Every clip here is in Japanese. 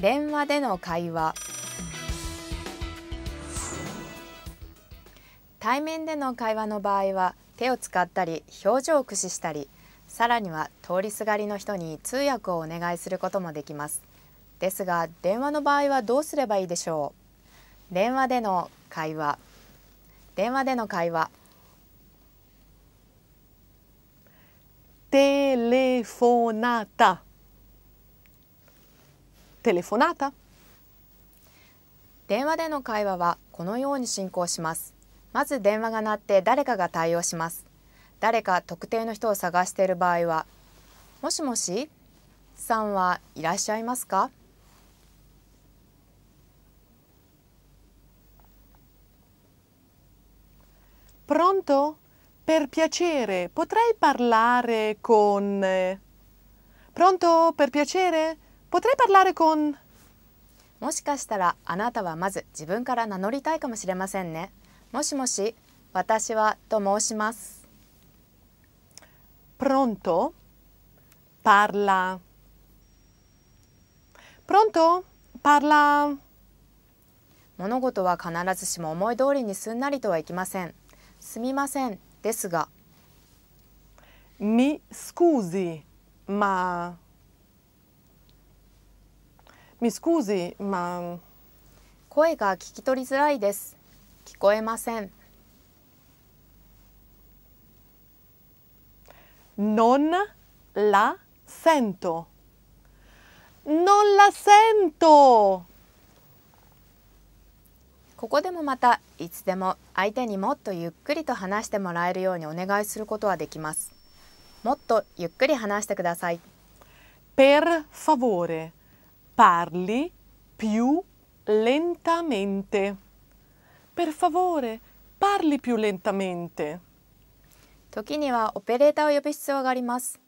電話での会話対面での会話の場合は手を使ったり表情を駆使したりさらには通りすがりの人に通訳をお願いすることもできますですが電話の場合はどうすればいいでしょう電話での会話電話での会話テレフォナタ telefonata? 電話での会話はこのように進行します。まず電話が鳴って誰かが対応します。誰か特定の人を探している場合は、もしもし、さんはいらっしゃいますか Pronto? Per piacere, potrei parlare con... Pronto, per piacere? Potrei parlare con もしかしたらあなたはまず自分から名乗りたいかもしれませんね。もしもし、私はと申します。プロントパ o Parla. p r o n t 物事は必ずしも思い通りにすんなりとはいきません。すみませんですが。m スク c u s i m Mi scusi, ma... 声が聞き取りづらいです。聞こえません。Non la sento. Non la sento! ここでもまたいつでも相手にもっとゆっくりと話してもらえるようにお願いすることはできます。もっとゆっくり話してください。Per favore. Parli più lentamente. Per favore, parli più lentamente. 時にはオペレーターを呼ぶ必要があります。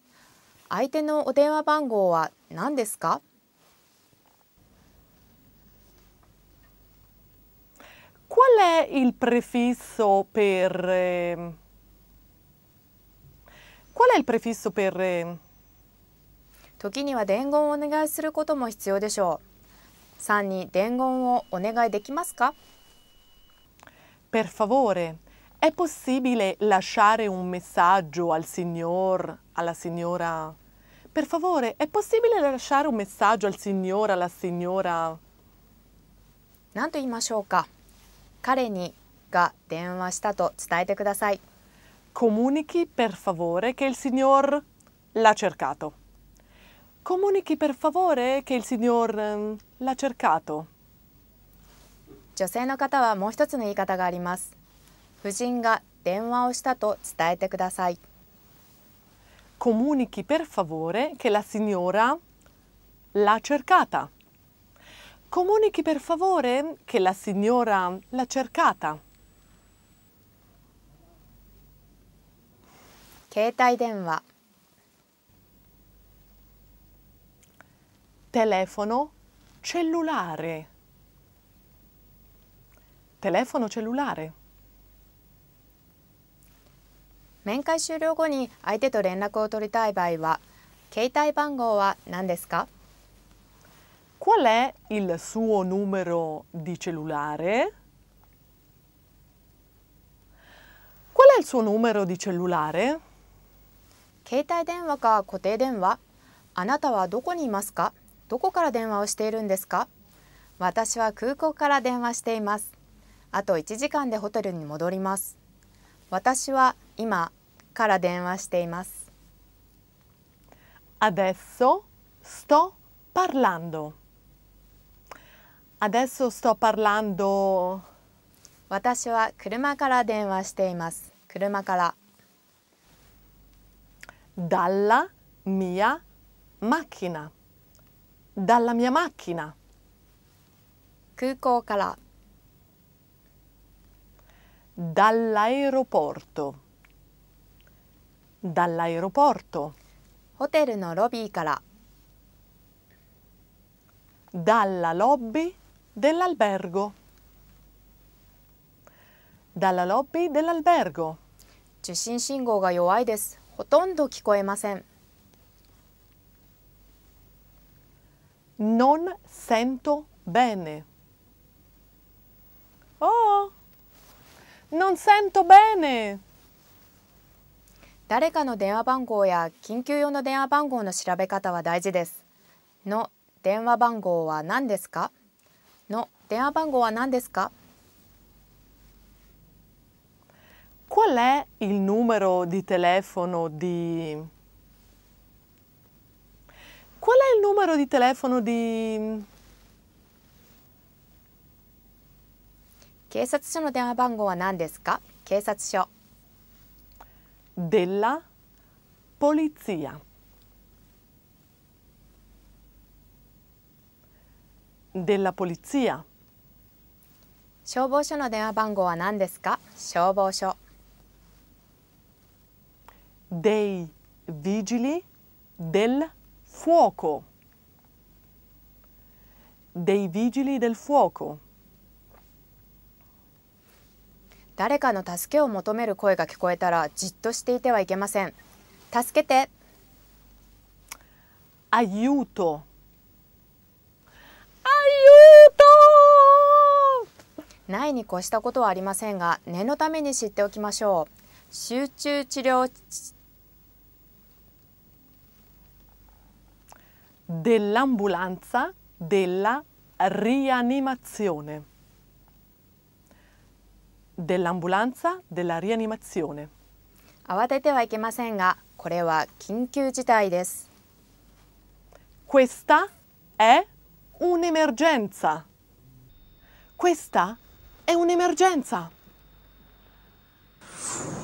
相手のお電話番号は何ですか Qual è il prefisso per... Eh, qual è il prefisso per... Eh, 時には伝言をお願いすることも必要でしょう3に伝言をお願いできますか Per favore, è possibile lasciare un messaggio al signor, alla signora? Per favore, è possibile lasciare un messaggio al signor, alla signora? 何と言いましょうか彼にが電話したと伝えてください。Comunichi per favore che il signor l'ha cercato. Comunichi per favore che il signor ehm, l'ha cercato. 女性の方はもう一つの言い方があります。夫人が電話をしたと伝えてください。Comunichi per favore che la signora l'ha cercata. Comunichi per favore che la signora l'ha cercata. 携帯電話 telefono cellulare. Telefono cellulare. 面会終了後に相手と連絡を取りたい場合は、携帯番号は何ですか Qual è il suo numero di cellulare? Qual è il suo numero di cellulare? 携帯電話か固定電話あなたはどこにいますかどこから電話をしているんですか私は空港から電話していますあと1時間でホテルに戻ります私は今から電話しています Adesso sto parlando Adesso sto parlando 私は車から電話しています車から Dalla mia macchina dalla mia macchina. 空港から dall'aeroporto dall'aeroporto ホテルのロビーから dalla lobby dell'albergo dalla lobby dell'albergo 受信信号が弱いですほとんど聞こえません Non sento bene. Oh! Non sento bene! 誰かの電話番号や緊急用の電話番号の調べ方は大事です。の電話番号は何ですかの電話番号は何ですか Qual è il numero di telefono di numero di telefono di... 警察署の電話番号は何ですか警察署 della polizia della polizia 消防署の電話番号は何ですか消防署 dei vigili del fuoco dei vigili del fuoco 誰かの助けを求める声が聞こえたらじっとしていてはいけません助けて aiuto aiuto ないに越したことはありませんが念のために知っておきましょう集中治療 dell'ambulanza della rianimazione dell'ambulanza della rianimazione questa è un'emergenza questa è un'emergenza